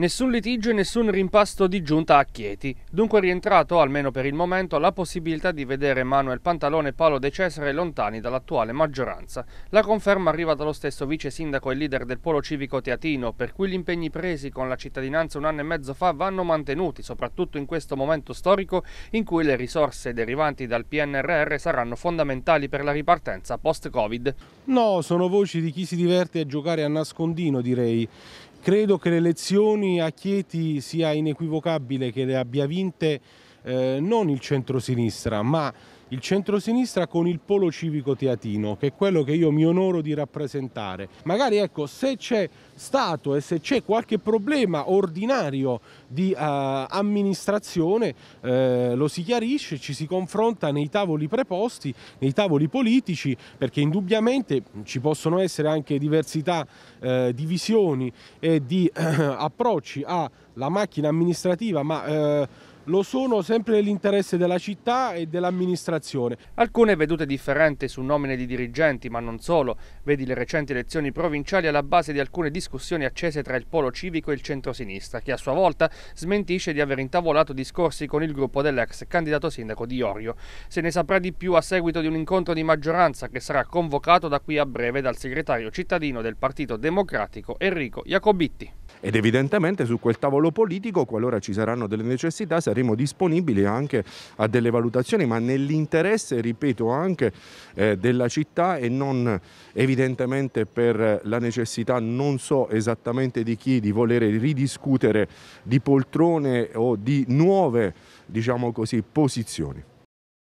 Nessun litigio e nessun rimpasto di giunta a Chieti, dunque è rientrato, almeno per il momento, la possibilità di vedere Manuel Pantalone e Paolo De Cesare lontani dall'attuale maggioranza. La conferma arriva dallo stesso vice sindaco e leader del polo civico teatino, per cui gli impegni presi con la cittadinanza un anno e mezzo fa vanno mantenuti, soprattutto in questo momento storico in cui le risorse derivanti dal PNRR saranno fondamentali per la ripartenza post-Covid. No, sono voci di chi si diverte a giocare a nascondino, direi. Credo che le elezioni a Chieti sia inequivocabile che le abbia vinte eh, non il centro-sinistra, ma il centrosinistra con il polo civico teatino, che è quello che io mi onoro di rappresentare. Magari ecco, se c'è stato e se c'è qualche problema ordinario di uh, amministrazione, uh, lo si chiarisce, ci si confronta nei tavoli preposti, nei tavoli politici, perché indubbiamente ci possono essere anche diversità uh, di visioni e di approcci alla macchina amministrativa, ma lo sono sempre nell'interesse della città e dell'amministrazione. Alcune vedute differenti su nomine di dirigenti, ma non solo. Vedi le recenti elezioni provinciali alla base di alcune discussioni accese tra il polo civico e il centrosinistra, che a sua volta smentisce di aver intavolato discorsi con il gruppo dell'ex candidato sindaco di Orio. Se ne saprà di più a seguito di un incontro di maggioranza che sarà convocato da qui a breve dal segretario cittadino del Partito Democratico Enrico Jacobitti ed evidentemente su quel tavolo politico, qualora ci saranno delle necessità, saremo disponibili anche a delle valutazioni, ma nell'interesse, ripeto, anche eh, della città e non evidentemente per la necessità, non so esattamente di chi, di volere ridiscutere di poltrone o di nuove, diciamo così, posizioni.